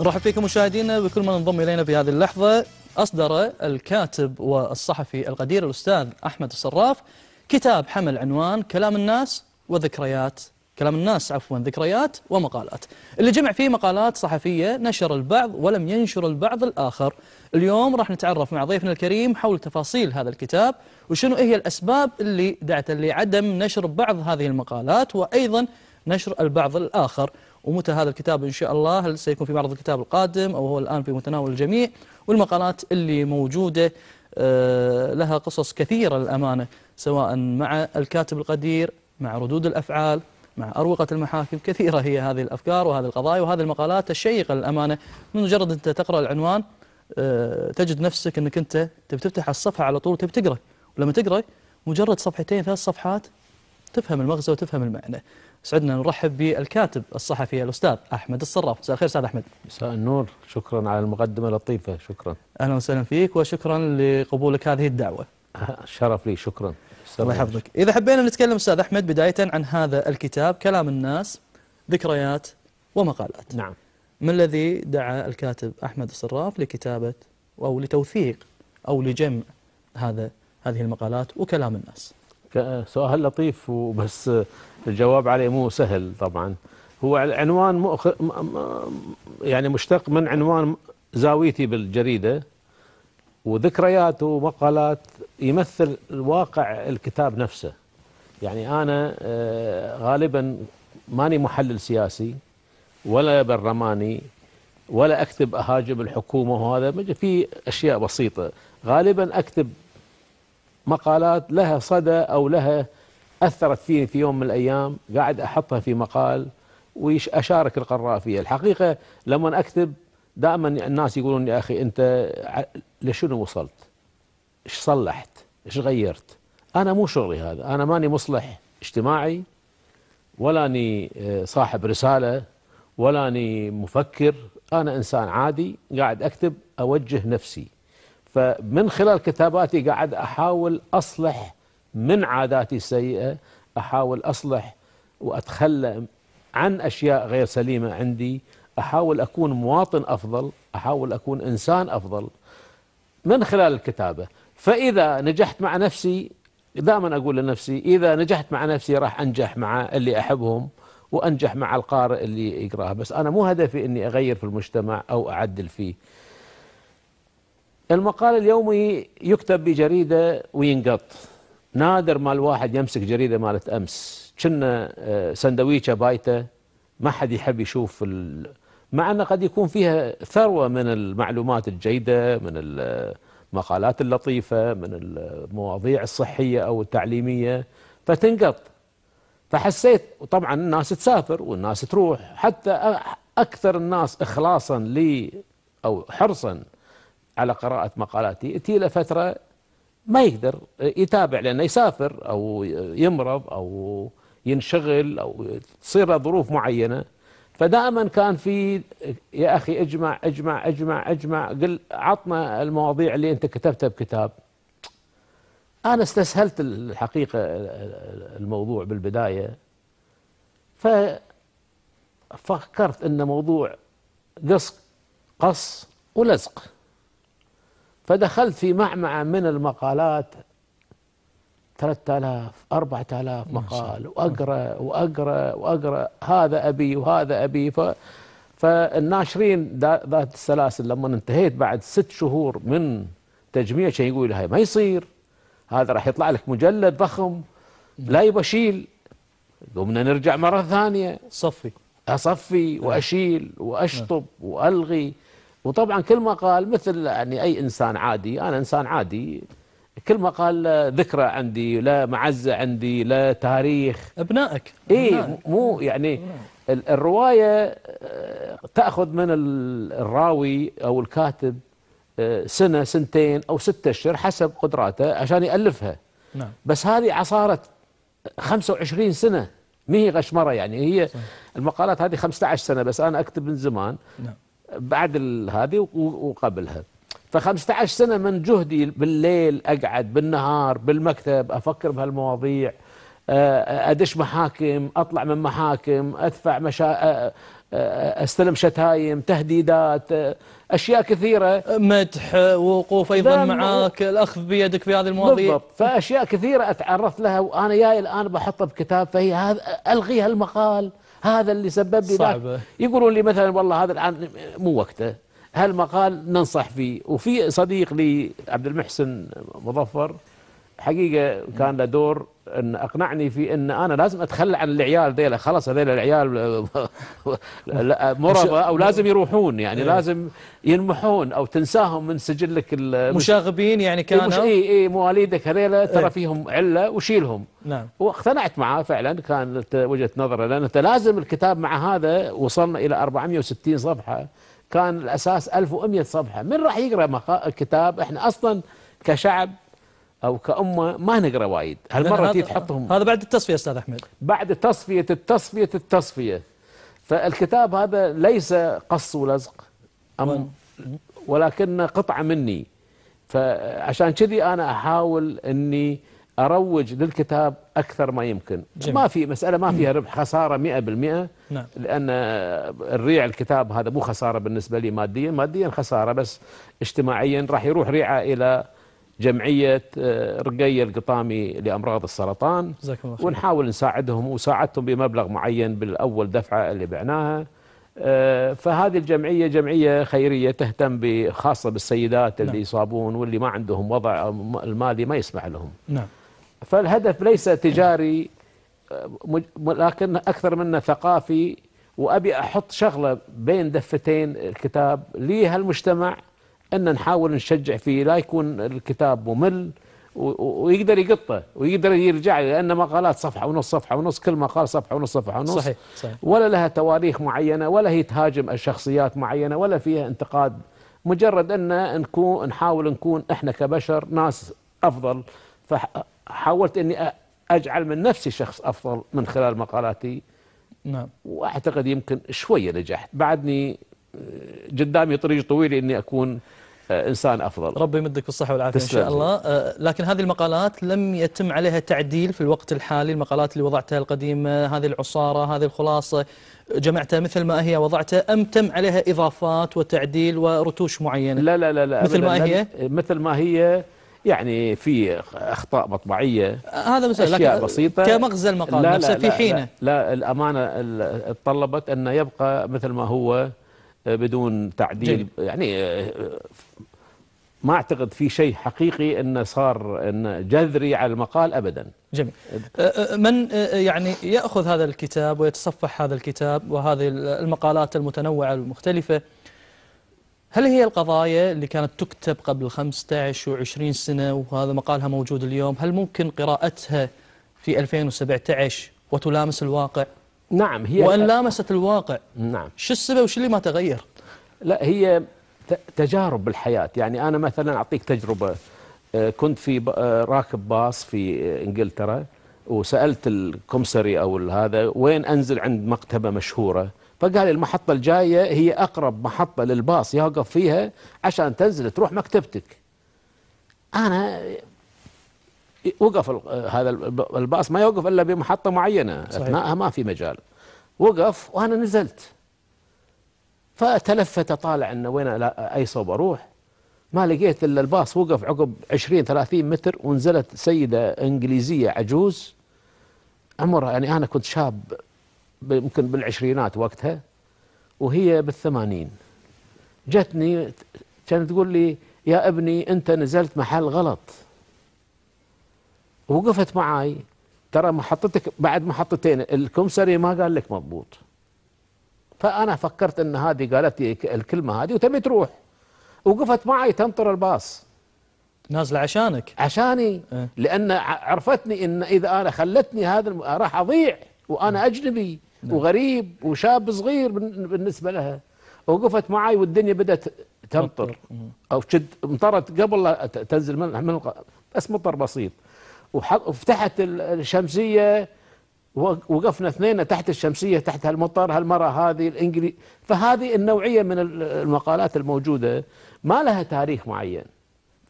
نرحب فيكم مشاهدينا بكل من انضم الينا في هذه اللحظه اصدر الكاتب والصحفي القدير الاستاذ احمد الصراف كتاب حمل عنوان كلام الناس وذكريات كلام الناس عفوا ذكريات ومقالات اللي جمع فيه مقالات صحفية نشر البعض ولم ينشر البعض الآخر اليوم راح نتعرف مع ضيفنا الكريم حول تفاصيل هذا الكتاب وشنو هي الأسباب اللي دعت لعدم نشر بعض هذه المقالات وأيضا نشر البعض الآخر ومتى هذا الكتاب إن شاء الله هل سيكون في معرض الكتاب القادم أو هو الآن في متناول الجميع والمقالات اللي موجودة آه، لها قصص كثيرة للأمانة سواء مع الكاتب القدير مع ردود الأفعال مع أروقة المحاكم كثيرة هي هذه الأفكار وهذه القضايا وهذه المقالات الشيقة للأمانة من مجرد أنت تقرأ العنوان آه، تجد نفسك أنك أنت تبي تفتح الصفحة على طول تبي تقرأ ولما تقرأ مجرد صفحتين ثلاث صفحات تفهم المغزى وتفهم المعنى سعدنا نرحب بالكاتب الصحفي الأستاذ أحمد الصراف مساء الخير أستاذ أحمد مساء النور شكرا على المقدمة اللطيفة شكرا أهلا وسهلا فيك وشكرا لقبولك هذه الدعوة شرف لي شكرا الله يحفظك إذا حبينا نتكلم أستاذ أحمد بداية عن هذا الكتاب كلام الناس ذكريات ومقالات نعم ما الذي دعا الكاتب أحمد الصراف لكتابة أو لتوثيق أو لجمع هذا هذه المقالات وكلام الناس سؤال لطيف وبس الجواب عليه مو سهل طبعا هو عنوان مؤخ... يعني مشتق من عنوان زاويتي بالجريدة وذكريات ومقالات يمثل واقع الكتاب نفسه يعني أنا آه، غالبا ماني محلل سياسي ولا برلماني ولا أكتب أهاجم الحكومة وهذا في أشياء بسيطة غالبا أكتب مقالات لها صدى أو لها أثرت فيني في يوم من الأيام قاعد أحطها في مقال وأشارك القراء فيها الحقيقة لما أكتب دائما الناس يقولون يا أخي أنت لشنو وصلت إيش صلحت إيش غيرت أنا مو شغلي هذا أنا ماني مصلح اجتماعي ولا أني آه، صاحب رسالة ولا أني مفكر أنا إنسان عادي قاعد أكتب أوجه نفسي فمن خلال كتاباتي قاعد أحاول أصلح من عاداتي السيئة أحاول أصلح وأتخلى عن أشياء غير سليمة عندي أحاول أكون مواطن أفضل أحاول أكون إنسان أفضل من خلال الكتابة فإذا نجحت مع نفسي دائما أقول لنفسي إذا نجحت مع نفسي راح أنجح مع اللي أحبهم وأنجح مع القارئ اللي يقراه بس أنا مو هدفي أني أغير في المجتمع أو أعدل فيه المقال اليومي يكتب بجريدة وينقط نادر ما الواحد يمسك جريدة مالت أمس كنا آه، سندويشة بايته ما حد يحب يشوف ال... مع أنه قد يكون فيها ثروة من المعلومات الجيدة من المقالات اللطيفة من المواضيع الصحية أو التعليمية فتنقط فحسيت وطبعا الناس تسافر والناس تروح حتى أكثر الناس إخلاصا لي أو حرصا على قراءة مقالاتي اتي له فترة ما يقدر يتابع لأنه يسافر أو يمرض أو ينشغل أو تصير له ظروف معينة فدائما كان في يا أخي اجمع اجمع اجمع اجمع قل عطنا المواضيع اللي أنت كتبتها بكتاب أنا استسهلت الحقيقة الموضوع بالبداية ففكرت أن موضوع قص قص ولزق فدخلت في معمعة من المقالات 3000 4000 مقال واقرا واقرا واقرا هذا ابي وهذا ابي ف فالناشرين ذات السلاسل لما انتهيت بعد ست شهور من تجميع شيء يقول هاي ما يصير هذا راح يطلع لك مجلد ضخم لا يبشيل قمنا نرجع مره ثانيه صفي اصفي نعم. واشيل واشطب نعم. والغي وطبعا كل ما قال مثل يعني اي انسان عادي انا انسان عادي كل ما قال ذكرى عندي لا معزه عندي لا تاريخ ابنائك اي مو يعني الروايه آه، تاخذ من الراوي او الكاتب آه، سنه سنتين او ستة اشهر حسب قدراته عشان يالفها نعم. بس هذه عصاره 25 سنه ما هي غشمره يعني هي صح. المقالات هذه 15 سنه بس انا اكتب من زمان نعم. بعد هذه وقبلها ف15 سنة من جهدي بالليل أقعد بالنهار بالمكتب أفكر بهالمواضيع أدش محاكم أطلع من محاكم أدفع مشا... استلم شتايم تهديدات اشياء كثيره مدح ووقوف ايضا معك الاخذ بيدك في هذه المواضيع بالضبط فاشياء كثيره اتعرضت لها وانا جاي الان بحطها بكتاب فهي هذا الغي هالمقال هذا اللي سبب لي صعبة. يقولون لي مثلا والله هذا الآن مو وقته هالمقال ننصح فيه وفي صديق لي عبد المحسن مظفر حقيقه كان له دور ان اقنعني في ان انا لازم اتخلى عن العيال ذيلا خلاص هذيل العيال مرضى او لازم يروحون يعني إيه. لازم ينمحون او تنساهم من سجلك مشاغبين يعني كانوا اي اي إيه، مواليدك هذيلا ترى إيه. فيهم عله وشيلهم نعم واقتنعت معاه فعلا كانت وجهه نظره لان انت لازم الكتاب مع هذا وصلنا الى 460 صفحه كان الاساس 1100 صفحه من راح يقرا كتاب احنا اصلا كشعب او كامه ما نقرا وايد هالمره تي تحطهم هذا بعد التصفيه استاذ احمد بعد تصفيه التصفيه التصفيه فالكتاب هذا ليس قص ولزق أم ولكن قطعه مني فعشان كذي انا احاول اني اروج للكتاب اكثر ما يمكن جميل. ما في مساله ما فيها ربح خساره 100% نعم. لان الريع الكتاب هذا مو خساره بالنسبه لي ماديا ماديا خساره بس اجتماعيا راح يروح ريعه الى جمعيه آه، رقيه القطامي لامراض السرطان ونحاول نساعدهم وساعدتهم بمبلغ معين بالاول دفعه اللي بعناها آه، فهذه الجمعيه جمعيه خيريه تهتم خاصه بالسيدات نعم. اللي يصابون واللي ما عندهم وضع المالي ما يسمح لهم نعم فالهدف ليس تجاري آه، لكن اكثر منه ثقافي وابي احط شغله بين دفتين الكتاب ليها المجتمع أن نحاول نشجع فيه لا يكون الكتاب ممل ويقدر يقطه ويقدر يرجع لأن مقالات صفحة ونص صفحة ونص كل مقال صفحة ونص صفحة ونص صحيح صحيح ولا لها تواريخ معينة ولا هي تهاجم الشخصيات معينة ولا فيها انتقاد مجرد أن نكون نحاول نكون إحنا كبشر ناس أفضل فحاولت أني أجعل من نفسي شخص أفضل من خلال مقالاتي نعم وأعتقد يمكن شوية نجحت بعدني آه، قدامي طريق طويل أني أكون آه، إنسان أفضل ربي يمدك بالصحة والعافية إن شاء الله آه، لكن هذه المقالات لم يتم عليها تعديل في الوقت الحالي المقالات اللي وضعتها القديمة هذه العصارة هذه الخلاصة جمعتها مثل ما هي وضعتها أم تم عليها إضافات وتعديل ورتوش معينة لا لا لا, لا مثل ما هي مثل ما هي يعني في اخطاء مطبعيه آه، هذا مثلا اشياء بسيطه كمغزى المقال نفسه في حينه لا, لا الامانه طلبت ان يبقى مثل ما هو بدون تعديل يعني آه، ما اعتقد في شيء حقيقي انه صار انه جذري على المقال ابدا. جميل. آه، آه، من يعني ياخذ هذا الكتاب ويتصفح هذا الكتاب وهذه المقالات المتنوعه المختلفه هل هي القضايا اللي كانت تكتب قبل 15 و20 سنه وهذا مقالها موجود اليوم، هل ممكن قراءتها في 2017 وتلامس الواقع؟ نعم هي وان لامست الواقع نعم شو السبب وشو اللي ما تغير؟ لا هي تجارب بالحياه يعني انا مثلا اعطيك تجربه آه، كنت في آه، راكب باص في انجلترا وسالت الكمسري او هذا وين انزل عند مكتبه مشهوره فقال المحطه الجايه هي اقرب محطه للباص يوقف فيها عشان تنزل تروح مكتبتك انا وقف هذا الباص ما يوقف الا بمحطه معينه صحيح. اثناءها ما في مجال وقف وانا نزلت فتلفت اطالع انه وين اي صوب اروح ما لقيت الا الباص وقف عقب 20 30 متر ونزلت سيده انجليزيه عجوز عمرها يعني انا كنت شاب يمكن بالعشرينات وقتها وهي بالثمانين جتني كانت تقول لي يا ابني انت نزلت محل غلط وقفت معاي ترى محطتك بعد محطتين الكمسري ما قال لك مضبوط فانا فكرت ان هذه قالت لي الكلمه هذه وتبي تروح وقفت معي تنطر الباص نازله عشانك عشاني أه. لان عرفتني ان اذا انا خلتني هذا راح اضيع وانا نعم. اجنبي نعم. وغريب وشاب صغير بالنسبه لها وقفت معي والدنيا بدات تمطر او شد مطرت قبل لا تنزل من من بس مطر بسيط وفتحت الشمسية وقفنا اثنين تحت الشمسية تحت هالمطر هالمرة هذه الإنجلي فهذه النوعية من المقالات الموجودة ما لها تاريخ معين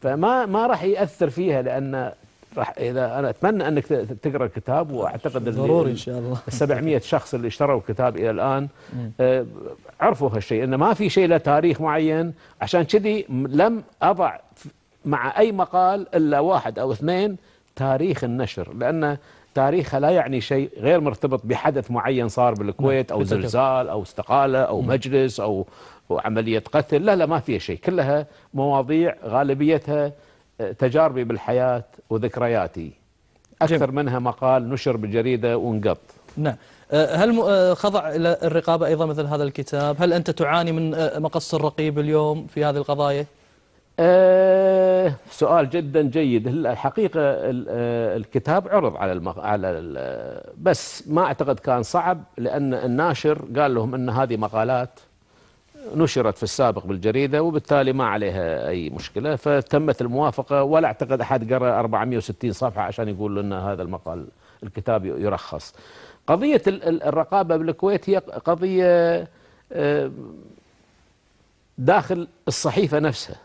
فما ما راح يأثر فيها لأن راح اذا انا اتمنى انك تقرا الكتاب واعتقد ضروري ان شاء الله 700 شخص اللي اشتروا الكتاب الى الان آه، عرفوا هالشيء انه ما في شيء له تاريخ معين عشان كذي لم اضع مع اي مقال الا واحد او اثنين تاريخ النشر لأن تاريخها لا يعني شيء غير مرتبط بحدث معين صار بالكويت نعم، أو زلزال أو استقالة أو نعم. مجلس أو عملية قتل لا لا ما فيها شيء كلها مواضيع غالبيتها آه، تجاربي بالحياة وذكرياتي أكثر منها مقال نشر بجريده وانقط نعم آه، هل آه، خضع إلى الرقابة أيضا مثل هذا الكتاب هل أنت تعاني من مقص الرقيب اليوم في هذه القضايا آه سؤال جدا جيد الحقيقة آه، الكتاب عرض على المغ... على ال... بس ما أعتقد كان صعب لأن الناشر قال لهم أن هذه مقالات نشرت في السابق بالجريدة وبالتالي ما عليها أي مشكلة فتمت الموافقة ولا أعتقد أحد قرأ 460 صفحة عشان يقول أن هذا المقال الكتاب يرخص قضية الرقابة بالكويت هي قضية آه، داخل الصحيفة نفسها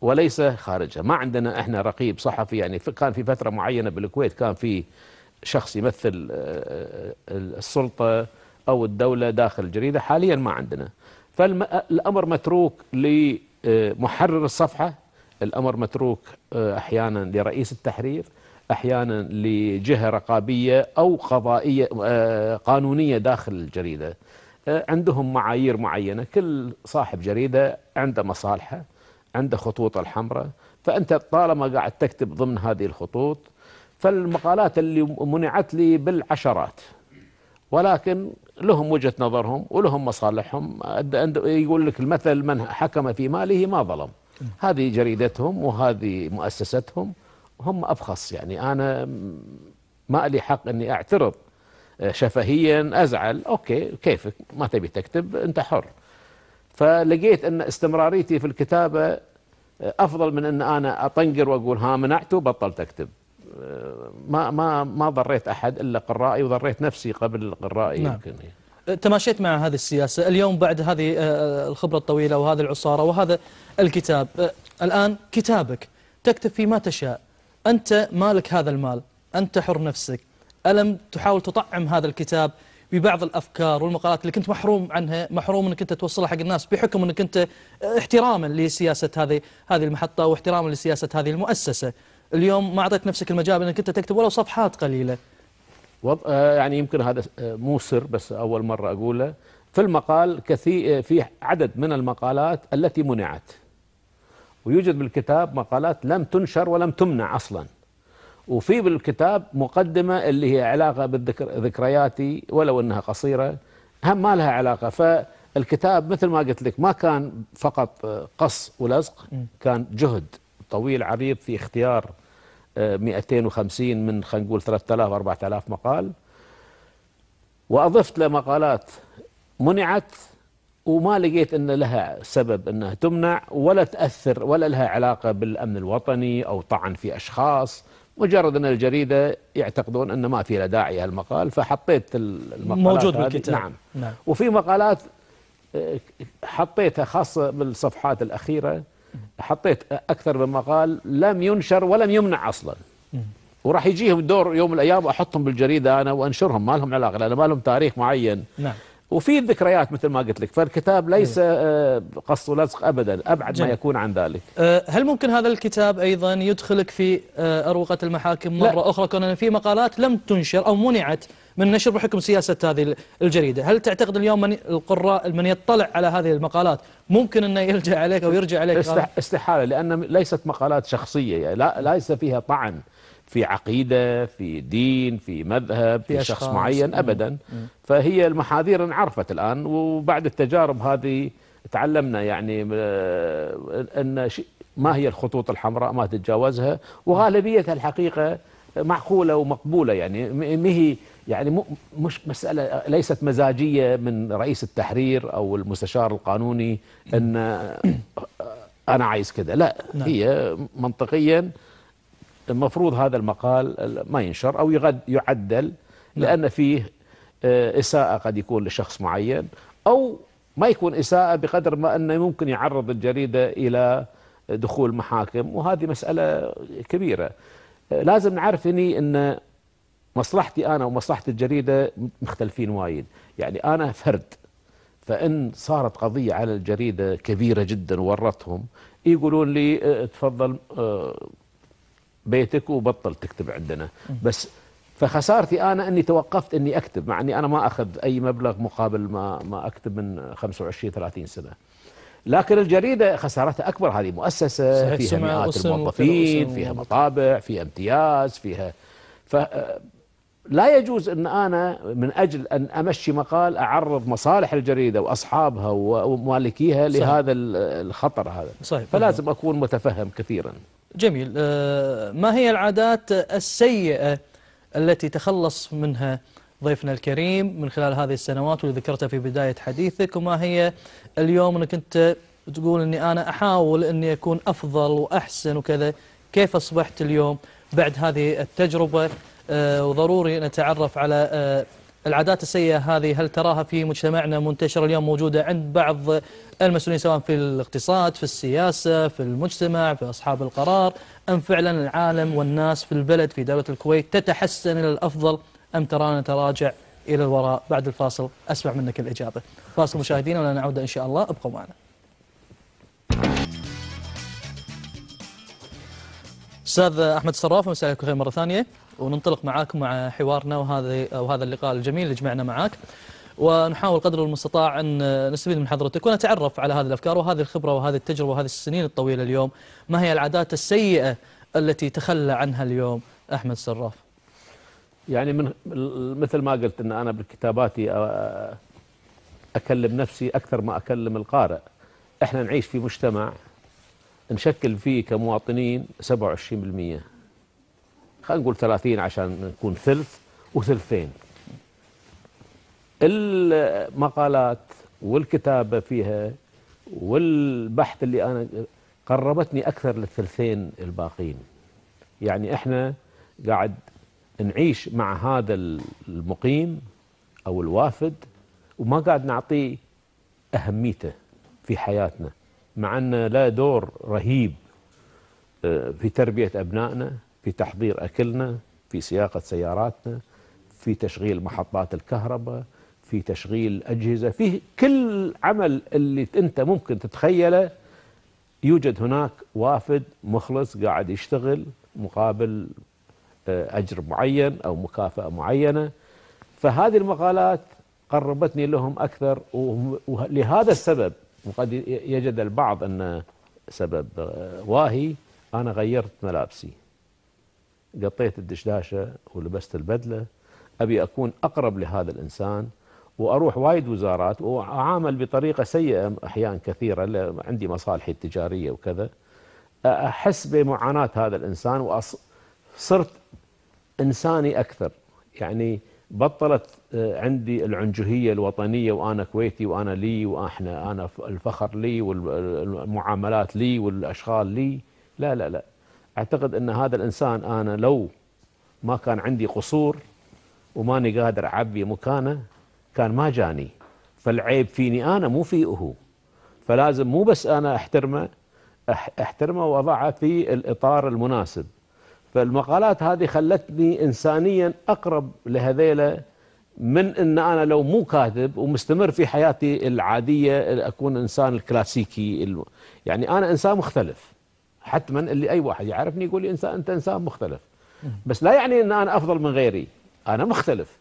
وليس خارجها ما عندنا احنا رقيب صحفي يعني كان في فترة معينة بالكويت كان في شخص يمثل آه، آه، السلطة أو الدولة داخل الجريدة حاليا ما عندنا فالأمر آه، متروك لمحرر الصفحة الأمر متروك أحيانا لرئيس التحرير أحيانا لجهة رقابية أو قضائية قانونية داخل الجريدة عندهم معايير معينة كل صاحب جريدة عنده مصالحه عنده خطوط الحمراء فأنت طالما قاعد تكتب ضمن هذه الخطوط فالمقالات اللي منعت لي بالعشرات ولكن لهم وجهة نظرهم ولهم مصالحهم يقول لك المثل من حكم في ماله ما ظلم هذه جريدتهم وهذه مؤسستهم هم أبخص يعني أنا ما لي حق أني أعترض شفهيا أزعل أوكي كيفك ما تبي تكتب أنت حر فلقيت أن استمراريتي في الكتابة آه، أفضل من أن أنا أطنقر وأقول ها منعته وبطلت أكتب آه، ما ما ما ضريت أحد إلا قرائي وضريت نفسي قبل قرائي نعم. يمكن إيه. آه، تماشيت مع هذه السياسة اليوم بعد هذه الخبرة الطويلة وهذه العصارة وهذا الكتاب الآن كتابك تكتب ما تشاء أنت مالك هذا المال أنت حر نفسك ألم تحاول تطعم هذا الكتاب ببعض الافكار والمقالات اللي كنت محروم عنها محروم انك انت توصلها حق الناس بحكم انك انت آه، احتراما لسياسه هذه هذه المحطه واحتراما لسياسه هذه المؤسسه اليوم ما اعطيت نفسك المجال انك انت تكتب ولو صفحات قليله وض... آه، يعني يمكن هذا آه، مو سر بس اول مره اقوله في المقال كثير في عدد من المقالات التي منعت ويوجد بالكتاب مقالات لم تنشر ولم تمنع اصلا وفي بالكتاب مقدمة اللي هي علاقة بالذكرياتي ولو أنها قصيرة هم ما لها علاقة فالكتاب مثل ما قلت لك ما كان فقط آه، قص ولزق كان جهد طويل عريض في اختيار 250 آه، من خلينا نقول 3000 4000 مقال وأضفت لمقالات منعت وما لقيت أن لها سبب أنها تمنع ولا تأثر ولا لها علاقة بالأمن الوطني أو طعن في أشخاص مجرد أن الجريدة يعتقدون أن ما في له داعي هالمقال فحطيت المقالات موجود بالكتاب نعم. نعم وفي مقالات آه، حطيتها خاصة بالصفحات الأخيرة حطيت أكثر من مقال لم ينشر ولم يمنع أصلا وراح يجيهم دور يوم من الأيام أحطهم بالجريدة أنا وأنشرهم ما لهم علاقة لأن ما لهم تاريخ معين نعم وفي ذكريات مثل ما قلت لك فالكتاب ليس إيه. آه، قص ولزق ابدا ابعد جميل. ما يكون عن ذلك آه، هل ممكن هذا الكتاب ايضا يدخلك في آه، اروقه المحاكم مره لا. اخرى كون في مقالات لم تنشر او منعت من نشر بحكم سياسه هذه الجريده هل تعتقد اليوم من القراء من يطلع على هذه المقالات ممكن انه يلجا عليك او يرجع عليك استحاله لان ليست مقالات شخصيه يعني لا ليس فيها طعن في عقيدة في دين في مذهب في, في شخص معين أبدا فهي المحاذير انعرفت الآن وبعد التجارب هذه تعلمنا يعني آه، أن ما هي الخطوط الحمراء ما تتجاوزها وغالبيتها الحقيقة معقولة ومقبولة يعني مهي يعني مش مسألة ليست مزاجية من رئيس التحرير أو المستشار القانوني أن آه، أنا عايز كذا لا نعم. هي منطقيا المفروض هذا المقال ما ينشر أو يغد يعدل نعم. لأن فيه آه، إساءة قد يكون لشخص معين أو ما يكون إساءة بقدر ما أنه ممكن يعرض الجريدة إلى دخول محاكم وهذه مسألة كبيرة آه، لازم نعرف هني أن مصلحتي أنا ومصلحة الجريدة مختلفين وايد يعني أنا فرد فإن صارت قضية على الجريدة كبيرة جدا ورتهم يقولون لي آه، تفضل اه بيتك وبطل تكتب عندنا بس فخسارتي انا اني توقفت اني اكتب مع اني انا ما اخذ اي مبلغ مقابل ما ما اكتب من 25 30 سنه لكن الجريده خسارتها اكبر هذه مؤسسه فيها مئات الموظفين فيها مطابع فيها امتياز فيها ف آه، لا يجوز ان انا من اجل ان امشي مقال اعرض مصالح الجريده واصحابها ومالكيها لهذا الخطر هذا صحيح. فلازم اكون متفهم كثيرا جميل آه، ما هي العادات السيئة التي تخلص منها ضيفنا الكريم من خلال هذه السنوات واللي ذكرتها في بداية حديثك وما هي اليوم أنك أنت تقول أني أنا أحاول أني أكون أفضل وأحسن وكذا كيف أصبحت اليوم بعد هذه التجربة آه، وضروري نتعرف على آه، العادات السيئة هذه هل تراها في مجتمعنا منتشرة اليوم موجودة عند بعض المسؤولين سواء في الاقتصاد في السياسة في المجتمع في أصحاب القرار أم فعلا العالم والناس في البلد في دولة الكويت تتحسن إلى الأفضل أم ترانا نتراجع إلى الوراء بعد الفاصل أسمع منك الإجابة فاصل مشاهدينا ولا نعود إن شاء الله ابقوا معنا استاذ احمد الصراف مساء الخير مره ثانيه وننطلق معاكم مع حوارنا وهذا وهذا اللقاء الجميل اللي جمعنا معاك ونحاول قدر المستطاع ان نستفيد من حضرتك ونتعرف على هذه الافكار وهذه الخبره وهذه التجربه وهذه السنين الطويله اليوم ما هي العادات السيئه التي تخلى عنها اليوم احمد سراف يعني من مثل ما قلت ان انا بكتاباتي آه، اكلم نفسي اكثر ما اكلم القارئ احنا نعيش في مجتمع نشكل فيه كمواطنين 27% خلينا نقول 30 عشان نكون ثلث وثلثين المقالات والكتابة فيها والبحث اللي أنا قربتني أكثر للثلثين الباقين يعني إحنا قاعد نعيش مع هذا المقيم أو الوافد وما قاعد نعطيه أهميته في حياتنا مع أنه له دور رهيب آه، في تربية أبنائنا في تحضير أكلنا في سياقة سياراتنا في تشغيل محطات الكهرباء في تشغيل أجهزة في كل عمل اللي أنت ممكن تتخيله يوجد هناك وافد مخلص قاعد يشتغل مقابل آه، أجر معين أو مكافأة معينة فهذه المقالات قربتني لهم أكثر ولهذا السبب وقد يجد البعض أن سبب آه، واهي أنا غيرت ملابسي قطيت الدشداشة ولبست البدلة أبي أكون أقرب لهذا الإنسان وأروح وايد وزارات وأعامل بطريقة سيئة أحيان كثيرة عندي مصالحي التجارية وكذا أحس بمعاناة هذا الإنسان وصرت إنساني أكثر يعني بطلت آه، عندي العنجهية الوطنية وأنا كويتي وأنا لي وإحنا أنا الفخر لي والمعاملات لي والأشغال لي لا لا لا اعتقد ان هذا الانسان انا لو ما كان عندي قصور وماني قادر اعبي مكانه كان ما جاني فالعيب فيني انا مو فيه هو فلازم مو بس انا احترمه احترمه واضعه في الاطار المناسب فالمقالات هذه خلتني انسانيا اقرب لهذيله من ان انا لو مو كاتب ومستمر في حياتي العاديه اكون انسان الكلاسيكي يعني انا انسان مختلف حتما اللي أي واحد يعرفني يقول لي إنسان أنت إنسان مختلف بس لا يعني أن أنا أفضل من غيري أنا مختلف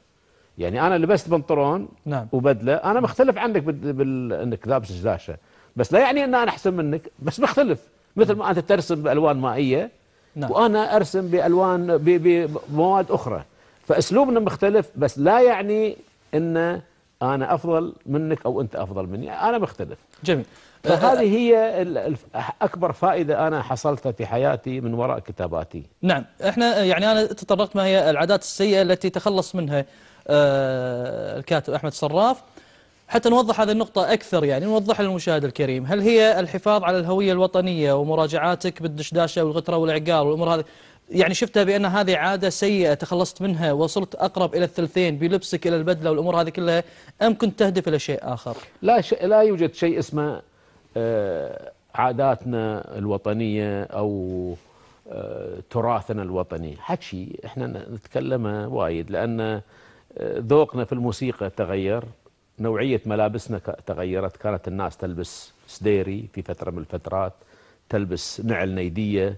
يعني أنا لبست بنطلون نعم. وبدلة أنا مختلف عنك بانك بال... أنك لابس جداشه بس لا يعني أن أنا أحسن منك بس مختلف مثل ما أنت ترسم بألوان مائية نعم. وأنا أرسم بألوان ب... بمواد أخرى فأسلوبنا مختلف بس لا يعني أن أنا أفضل منك أو أنت أفضل مني أنا مختلف جميل فهذه هي اكبر فائده انا حصلتها في حياتي من وراء كتاباتي. نعم، احنا يعني انا تطرقت ما هي العادات السيئه التي تخلص منها آه، الكاتب احمد صراف. حتى نوضح هذه النقطة أكثر يعني نوضح للمشاهد الكريم هل هي الحفاظ على الهوية الوطنية ومراجعاتك بالدشداشة والغترة والعقار والأمور هذه يعني شفتها بأن هذه عادة سيئة تخلصت منها وصلت أقرب إلى الثلثين بلبسك إلى البدلة والأمور هذه كلها أم كنت تهدف إلى شيء آخر لا, ش... لا يوجد شيء اسمه آه، عاداتنا الوطنية أو آه، تراثنا الوطني حكي احنا نتكلمه وايد لأن آه، ذوقنا في الموسيقى تغير نوعية ملابسنا تغيرت كانت الناس تلبس سديري في فترة من الفترات تلبس نعل نيدية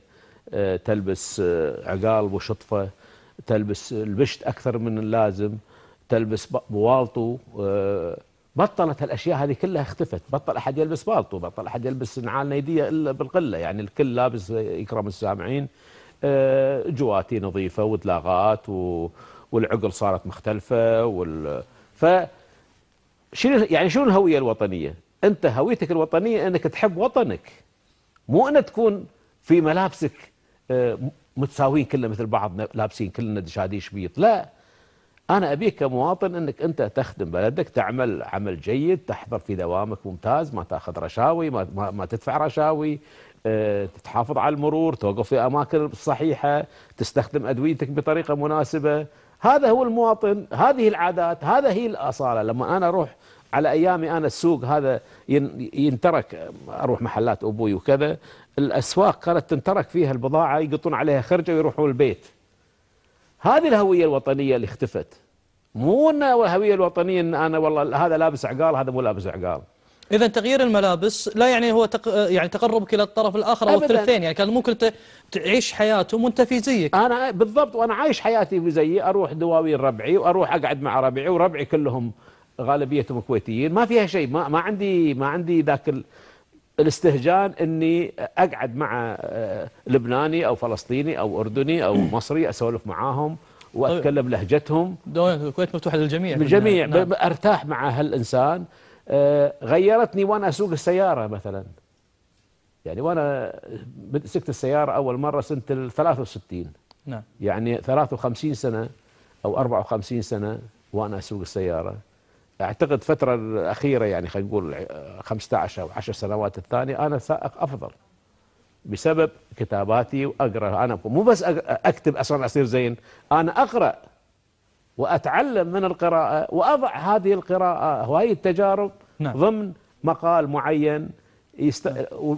تلبس عقال وشطفة تلبس البشت أكثر من اللازم تلبس بوالطو بطلت هالاشياء هذه كلها اختفت بطل احد يلبس بالطو بطل احد يلبس نعال نيديه الا بالقله يعني الكل لابس يكرم السامعين آه، جواتي نظيفه ودلاغات و... والعقل صارت مختلفه وال ف شنو يعني شنو الهويه الوطنيه؟ انت هويتك الوطنيه انك تحب وطنك مو ان تكون في ملابسك آه، متساويين كلنا مثل بعض لابسين كلنا دشاديش بيض لا أنا أبيك كمواطن أنك أنت تخدم بلدك تعمل عمل جيد تحضر في دوامك ممتاز ما تأخذ رشاوي ما, ما, ما تدفع رشاوي آه، تحافظ على المرور توقف في أماكن صحيحه تستخدم أدويتك بطريقة مناسبة هذا هو المواطن هذه العادات هذا هي الأصالة لما أنا أروح على أيامي أنا السوق هذا ينترك أروح محلات أبوي وكذا الأسواق كانت تنترك فيها البضاعة يقطون عليها خرجة ويروحون البيت هذه الهوية الوطنية اللي اختفت مو ان الهوية الوطنية ان انا والله هذا لابس عقال هذا مو لابس عقال اذا تغيير الملابس لا يعني هو تق... يعني تقربك الى الطرف الاخر او الثلثين يعني كان ممكن ت... تعيش حياتهم وانت في زيك انا بالضبط وانا عايش حياتي في زيي اروح دواوين ربعي واروح اقعد مع ربعي وربعي كلهم غالبيتهم كويتيين ما فيها شيء ما ما عندي ما عندي ذاك الاستهجان اني اقعد مع آه، لبناني او فلسطيني او اردني او مصري اسولف معاهم واتكلم طيب. لهجتهم دولة الكويت مفتوحه للجميع للجميع نعم. ارتاح مع هالانسان آه، غيرتني وانا اسوق السياره مثلا يعني وانا سكت السياره اول مره سنه ال 63 نعم يعني 53 سنه او 54 سنه وانا اسوق السياره اعتقد فتره الاخيره يعني خلينا نقول 15 او 10 سنوات الثانيه انا سائق افضل بسبب كتاباتي واقرا انا مو بس اكتب اصلا اصير زين انا اقرا واتعلم من القراءه واضع هذه القراءه وهي التجارب نعم. ضمن مقال معين يست... نعم. و...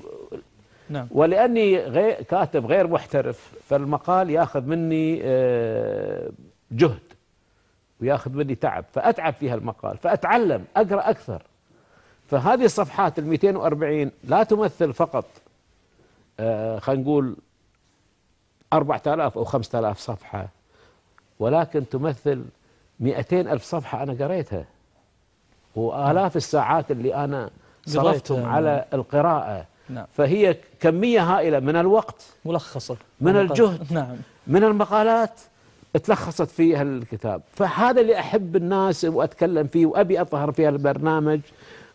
نعم. ولاني غير كاتب غير محترف فالمقال ياخذ مني آه، جهد وياخذ مني تعب فأتعب فيها المقال فأتعلم أقرأ أكثر فهذه الصفحات ال 240 لا تمثل فقط آه خلينا نقول 4000 أو 5000 صفحة ولكن تمثل 200 ألف صفحة أنا قريتها وآلاف الساعات اللي أنا صرفتهم على القراءة نعم. فهي كمية هائلة من الوقت ملخصة من الجهد نعم. من المقالات تلخصت في هالكتاب فهذا اللي أحب الناس وأتكلم فيه وأبي أظهر في البرنامج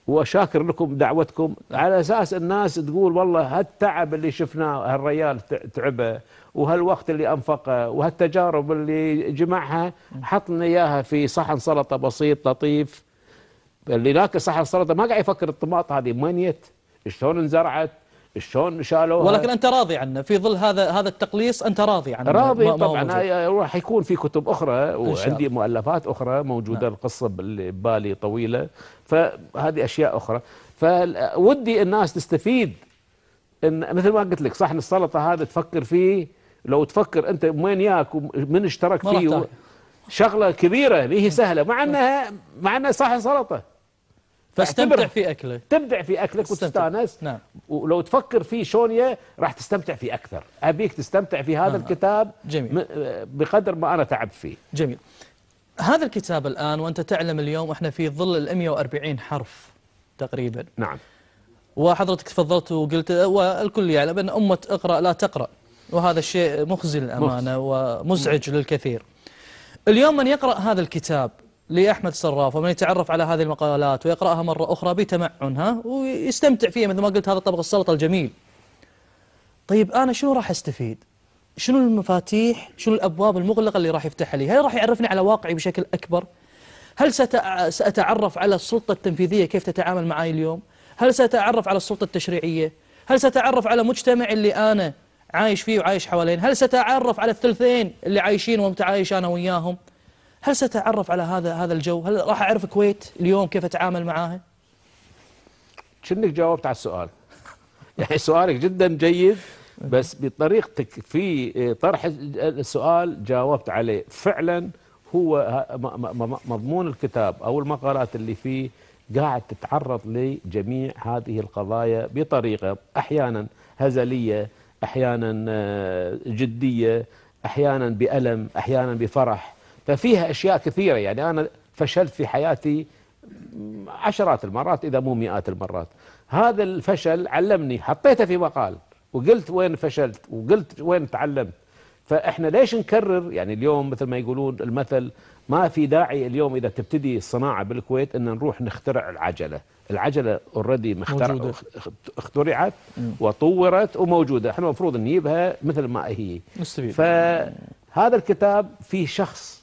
وشاكر لكم دعوتكم على اساس الناس تقول والله هالتعب اللي شفناه هالريال تعبه وهالوقت اللي انفقه وهالتجارب اللي جمعها حطنا اياها في صحن سلطه بسيط لطيف اللي ناكل صحن سلطه ما قاعد يفكر الطماط هذه منيت شلون انزرعت شلون شالوها ولكن انت راضي عنه في ظل هذا هذا التقليص انت راضي عنه راضي ما طبعا آه، راح يكون في كتب اخرى وعندي مؤلفات اخرى موجوده نعم. القصه ببالي طويله فهذه اشياء اخرى فودي الناس تستفيد ان مثل ما قلت لك صحن السلطه هذا تفكر فيه لو تفكر انت وين ياك ومن اشترك فيه شغله كبيره ما هي سهله مع انها مع انها صحن سلطه فاستمتع في اكلك تبدع في اكلك وتستانس نعم. ولو تفكر فيه شونيا راح تستمتع في اكثر ابيك تستمتع في هذا نعم. الكتاب جميل. آه، بقدر ما انا تعبت فيه جميل هذا الكتاب الان وانت تعلم اليوم احنا في ظل ال 140 حرف تقريبا نعم وحضرتك تفضلت وقلت والكل يعلم ان امه اقرا لا تقرا وهذا الشيء مخزي للامانه ومزعج للكثير اليوم من يقرا هذا الكتاب لأحمد صراف ومن يتعرف على هذه المقالات ويقرأها مرة أخرى بتمعنها ويستمتع فيها مثل ما قلت هذا طبق السلطة الجميل طيب أنا شنو راح أستفيد شنو المفاتيح شنو الأبواب المغلقة اللي راح يفتحها لي هل راح يعرفني على واقعي بشكل أكبر هل سأتعرف على السلطة التنفيذية كيف تتعامل معي اليوم هل سأتعرف على السلطة التشريعية هل سأتعرف على مجتمع اللي أنا عايش فيه وعايش حوالين هل سأتعرف على الثلثين اللي عايشين ومتعايش أنا وياهم هل ستعرف على هذا هذا الجو هل راح أعرف الكويت اليوم كيف أتعامل معاها كأنك جاوبت على السؤال يعني سؤالك جدا جيد بس بطريقتك في طرح السؤال جاوبت عليه فعلا هو مضمون الكتاب أو المقالات اللي فيه قاعد تتعرض لجميع هذه القضايا بطريقة أحيانا هزلية أحيانا آه، جدية أحيانا بألم أحيانا بفرح ففيها أشياء كثيرة يعني أنا فشلت في حياتي عشرات المرات إذا مو مئات المرات هذا الفشل علمني حطيته في مقال وقلت وين فشلت وقلت وين تعلمت فإحنا ليش نكرر يعني اليوم مثل ما يقولون المثل ما في داعي اليوم إذا تبتدي الصناعة بالكويت أن نروح نخترع العجلة العجلة اوريدي اخترعت وطورت وموجودة احنا المفروض نجيبها مثل ما هي مستبيل. فهذا الكتاب فيه شخص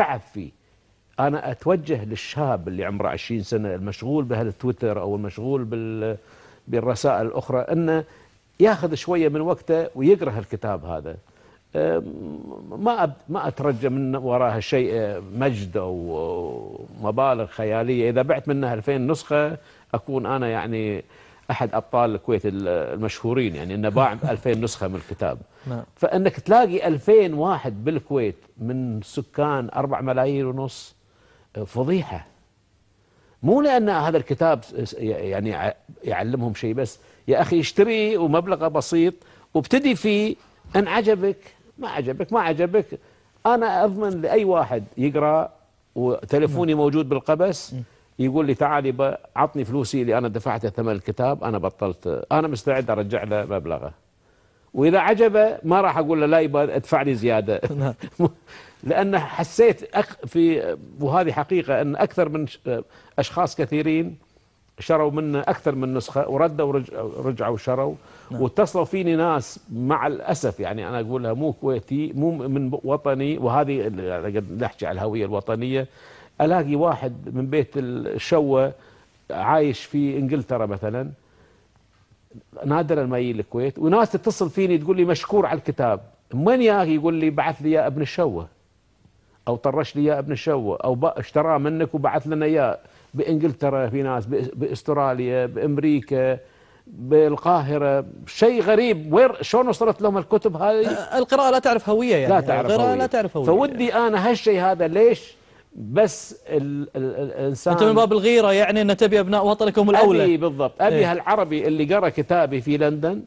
تعب فيه أنا أتوجه للشاب اللي عمره 20 سنة المشغول بهالتويتر أو المشغول بال بالرسائل الأخرى أنه ياخذ شوية من وقته ويقرأ هالكتاب هذا ما ما اترجى من وراها شيء مجد او مبالغ خياليه اذا بعت منها 2000 نسخه اكون انا يعني أحد أبطال الكويت المشهورين يعني أنه باع 2000 نسخة من الكتاب نعم. فأنك تلاقي 2000 واحد بالكويت من سكان 4 ملايين ونص فضيحة مو لأن هذا الكتاب يعني يعلمهم شيء بس يا أخي اشتري ومبلغه بسيط وابتدي فيه إن عجبك ما عجبك ما عجبك أنا أضمن لأي واحد يقرأ وتلفوني نعم. موجود بالقبس يقول لي تعالي عطني فلوسي اللي انا دفعت ثمن الكتاب انا بطلت انا مستعد ارجع له مبلغه واذا عجبه ما راح اقول له لا يبقى ادفع لي زياده نعم. لان حسيت أخ في وهذه حقيقه ان اكثر من اشخاص كثيرين شروا منا اكثر من نسخه وردوا ورجعوا وشروا نعم. واتصلوا فيني ناس مع الاسف يعني انا اقولها مو كويتي مو من وطني وهذه نحكي على الهويه الوطنيه الاقي واحد من بيت الشوه عايش في انجلترا مثلا نادرا ما يجي الكويت وناس تتصل فيني تقول لي مشكور على الكتاب من يا اخي يقول لي بعث لي يا ابن الشوه او طرش لي يا ابن الشوه او اشتراه منك وبعث لنا اياه بانجلترا في ناس باستراليا بامريكا بالقاهرة شيء غريب وين شلون وصلت لهم الكتب هذه القراءة لا تعرف هوية يعني لا تعرف القراءة هوية. لا تعرف هوية فودي أنا هالشيء هذا ليش بس الانسان انت من باب الغيره يعني ان تبي ابناء وطنكم الاولى إيه. ابي بالضبط ابي إيه؟ هالعربي اللي قرا كتابي في لندن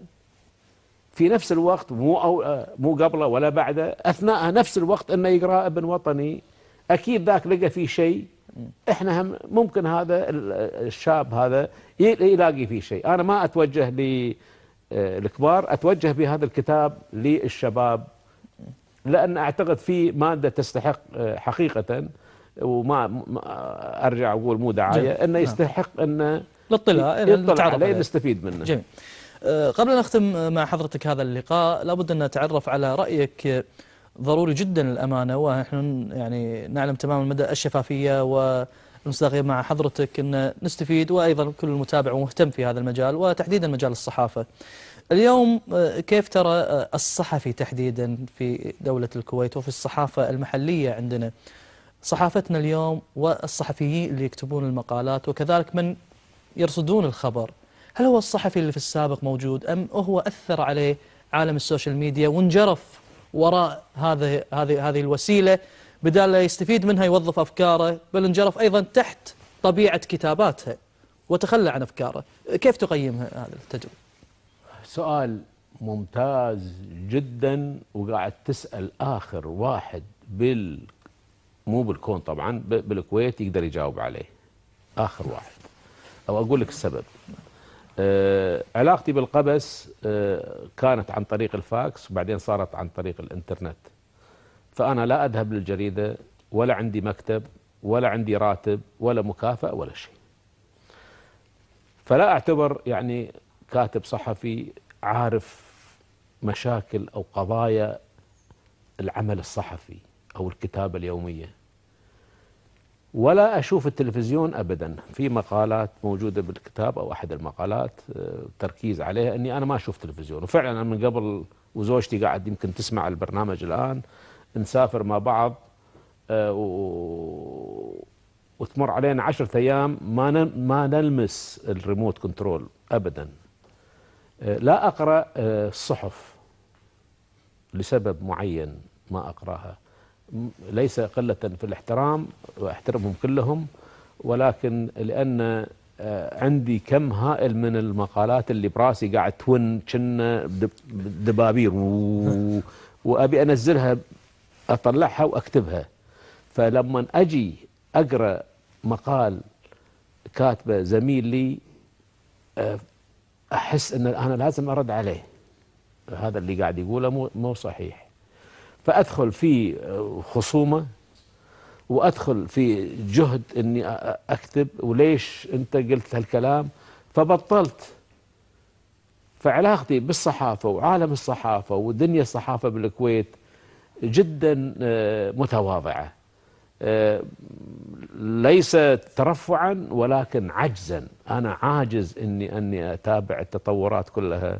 في نفس الوقت مو أو مو قبله ولا بعده اثناء نفس الوقت انه يقرا ابن وطني اكيد ذاك لقى فيه شيء احنا هم ممكن هذا الشاب هذا يلاقي فيه شيء انا ما اتوجه للكبار اتوجه بهذا الكتاب للشباب لان اعتقد في ماده تستحق آه، حقيقه وما ارجع اقول مو دعايه انه نعم. يستحق انه الاطلاع يطلع عليه نستفيد منه جميل آه، قبل أن أختم مع حضرتك هذا اللقاء لابد أن نتعرف على رأيك ضروري جدا الأمانة ونحن يعني نعلم تماما مدى الشفافية والمصداقية مع حضرتك أن نستفيد وأيضا كل المتابع مهتم في هذا المجال وتحديدا مجال الصحافة اليوم آه، كيف ترى آه، الصحفي تحديدا في دولة الكويت وفي الصحافة المحلية عندنا صحافتنا اليوم والصحفيين اللي يكتبون المقالات وكذلك من يرصدون الخبر هل هو الصحفي اللي في السابق موجود أم هو أثر عليه عالم السوشيال ميديا وانجرف وراء هذه هذه هذه الوسيلة بدال لا يستفيد منها يوظف أفكاره بل انجرف أيضا تحت طبيعة كتاباتها وتخلى عن أفكاره كيف تقيم هذا التجربة؟ سؤال ممتاز جدا وقاعد تسأل آخر واحد بال مو بالكون طبعا بالكويت يقدر يجاوب عليه آخر واحد أو أقول لك السبب آه علاقتي بالقبس آه كانت عن طريق الفاكس وبعدين صارت عن طريق الانترنت فأنا لا أذهب للجريدة ولا عندي مكتب ولا عندي راتب ولا مكافأة ولا شيء فلا أعتبر يعني كاتب صحفي عارف مشاكل أو قضايا العمل الصحفي أو الكتابة اليومية ولا أشوف التلفزيون أبدا في مقالات موجودة بالكتاب أو أحد المقالات آه، تركيز عليها أني أنا ما أشوف تلفزيون وفعلا أنا من قبل وزوجتي قاعد يمكن تسمع البرنامج الآن نسافر مع بعض آه، و... وتمر علينا عشرة أيام ما ما نلمس الريموت كنترول أبدا آه، لا أقرأ الصحف لسبب معين ما أقرأها ليس قلة في الاحترام وأحترمهم كلهم ولكن لأن آه، عندي كم هائل من المقالات اللي براسي قاعد تون كنا دبابير وأبي أنزلها أطلعها وأكتبها فلما أجي أقرأ مقال كاتبه زميل لي آه، أحس أن أنا لازم أرد عليه هذا اللي قاعد يقوله مو صحيح فأدخل في خصومة وأدخل في جهد أني أكتب وليش أنت قلت هالكلام فبطلت فعلاقتي بالصحافة وعالم الصحافة ودنيا الصحافة بالكويت جدا آه، متواضعة آه، ليس ترفعا ولكن عجزا أنا عاجز أني, أني أتابع التطورات كلها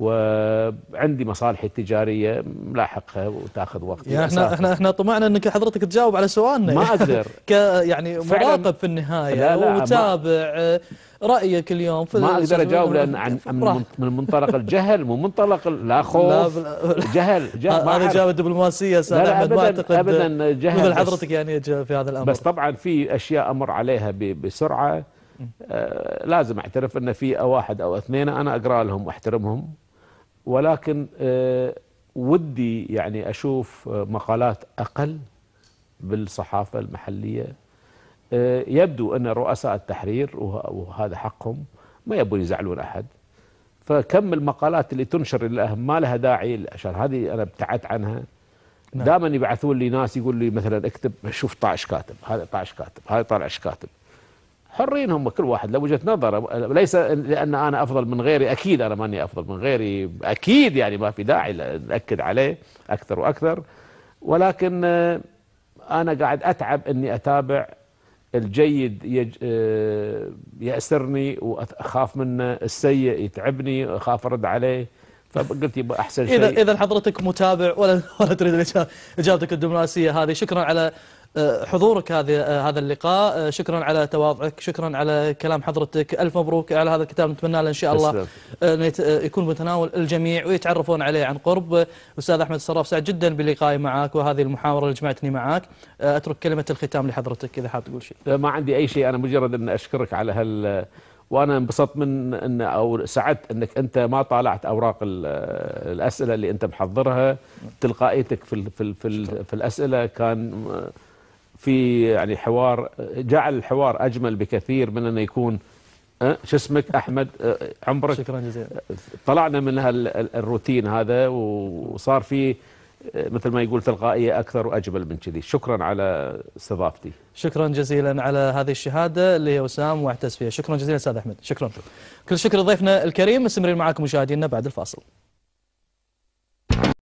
وعندي مصالحي التجاريه ملاحقها وتاخذ وقت يعني احنا احنا احنا طمعنا انك حضرتك تجاوب على سؤالنا ما اقدر ك يعني مراقب في النهايه لا لا ومتابع آه، رايك اليوم في ما اقدر اجاوب لان عن من منطلق الجهل مو منطلق لا خوف جهل جهل هذه جاب دبلوماسيه استاذ احمد ما اعتقد ابدا جهل مثل حضرتك يعني في هذا الامر بس طبعا في اشياء امر عليها بسرعه آه لازم اعترف ان في واحد او اثنين انا اقرا لهم واحترمهم ولكن آه، ودي يعني أشوف آه، مقالات أقل بالصحافة المحلية آه، يبدو أن رؤساء التحرير وهذا حقهم ما يبون يزعلون أحد فكم المقالات اللي تنشر للأهم ما لها داعي عشان هذه أنا ابتعدت عنها نعم. دائما يبعثون لي ناس يقول لي مثلا اكتب شوف طاعش كاتب هذا طاعش كاتب هذا طالع كاتب حرين هم كل واحد له وجهه نظره ليس لان انا افضل من غيري اكيد انا ماني افضل من غيري اكيد يعني ما في داعي ناكد عليه اكثر واكثر ولكن انا قاعد اتعب اني اتابع الجيد يج... آه، ياسرني واخاف منه السيء يتعبني اخاف ارد عليه فقلت يبقى احسن شيء اذا اذا حضرتك متابع ولا ولا تريد اجابتك الدبلوماسيه هذه شكرا على آه، حضورك هذا آه، هذا اللقاء آه، شكرا على تواضعك شكرا على كلام حضرتك ألف مبروك على هذا الكتاب نتمنى له إن شاء الله يكون متناول الجميع ويتعرفون عليه عن قرب أستاذ أحمد الصراف سعد جدا بلقائي معك وهذه المحاورة اللي جمعتني معك أترك كلمة الختام لحضرتك إذا حاب تقول شيء ما عندي أي شيء أنا مجرد أن أشكرك على هال وانا انبسطت من ان او سعدت انك انت ما طالعت اوراق الاسئله اللي انت محضرها تلقائيتك في في في, في الاسئله كان في يعني حوار جعل الحوار أجمل بكثير من انه يكون أه، شو اسمك أحمد أه، عمرك شكرا جزيلا طلعنا من الروتين هذا وصار في أه، مثل ما يقول تلقائية أكثر وأجمل من كذي شكرا على استضافتي شكرا جزيلا على هذه الشهادة اللي هي وسام واعتز فيها شكرا جزيلا أستاذ أحمد شكرا كل شكر لضيفنا الكريم مستمرين معاكم مشاهدينا بعد الفاصل